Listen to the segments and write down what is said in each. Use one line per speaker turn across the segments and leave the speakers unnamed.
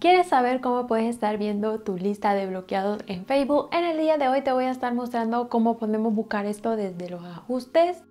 ¿Quieres saber cómo puedes estar viendo tu lista de bloqueados en Facebook? En el día de hoy te voy a estar mostrando cómo podemos buscar esto desde los ajustes.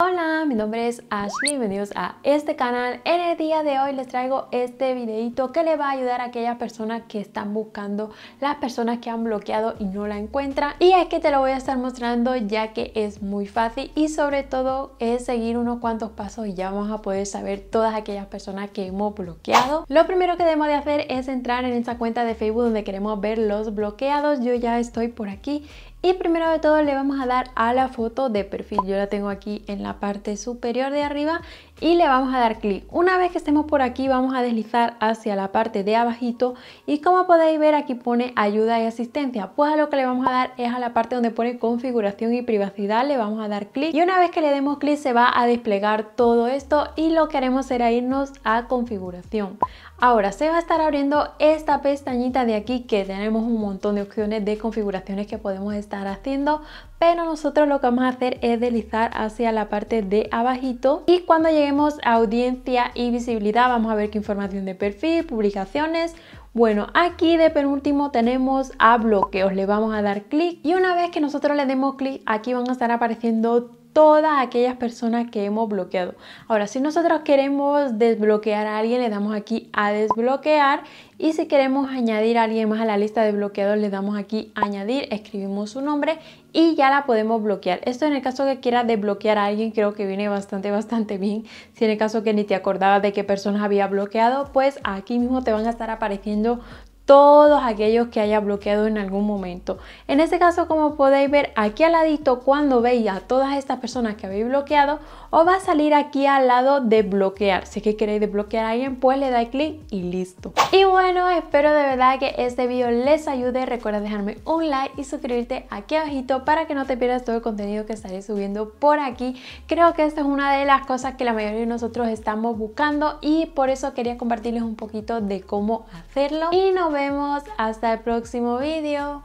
Hola, mi nombre es Ashley, bienvenidos a este canal. En el día de hoy les traigo este videito que le va a ayudar a aquellas personas que están buscando las personas que han bloqueado y no la encuentran. Y es que te lo voy a estar mostrando ya que es muy fácil y sobre todo es seguir unos cuantos pasos y ya vamos a poder saber todas aquellas personas que hemos bloqueado. Lo primero que debemos de hacer es entrar en esa cuenta de Facebook donde queremos ver los bloqueados. Yo ya estoy por aquí y primero de todo le vamos a dar a la foto de perfil. Yo la tengo aquí en la parte superior de arriba y le vamos a dar clic. Una vez que estemos por aquí vamos a deslizar hacia la parte de abajito y como podéis ver aquí pone ayuda y asistencia. Pues a lo que le vamos a dar es a la parte donde pone configuración y privacidad, le vamos a dar clic y una vez que le demos clic se va a desplegar todo esto y lo que haremos será irnos a configuración. Ahora se va a estar abriendo esta pestañita de aquí que tenemos un montón de opciones de configuraciones que podemos estar haciendo pero nosotros lo que vamos a hacer es deslizar hacia la parte de abajito y cuando lleguemos a audiencia y visibilidad vamos a ver qué información de perfil, publicaciones, bueno, aquí de penúltimo tenemos a os le vamos a dar clic y una vez que nosotros le demos clic aquí van a estar apareciendo todas aquellas personas que hemos bloqueado. Ahora, si nosotros queremos desbloquear a alguien, le damos aquí a desbloquear y si queremos añadir a alguien más a la lista de bloqueados, le damos aquí a añadir, escribimos su nombre y ya la podemos bloquear. Esto en el caso que quiera desbloquear a alguien, creo que viene bastante, bastante bien. Si en el caso que ni te acordabas de qué personas había bloqueado, pues aquí mismo te van a estar apareciendo todos aquellos que haya bloqueado en algún momento. En este caso, como podéis ver aquí al ladito, cuando veis a todas estas personas que habéis bloqueado, os va a salir aquí al lado de bloquear. Si es que queréis desbloquear a alguien, pues le dais clic y listo. Y bueno, espero de verdad que este vídeo les ayude. Recuerda dejarme un like y suscribirte aquí abajito para que no te pierdas todo el contenido que estaré subiendo por aquí. Creo que esta es una de las cosas que la mayoría de nosotros estamos buscando y por eso quería compartirles un poquito de cómo hacerlo. Y vemos hasta el próximo vídeo.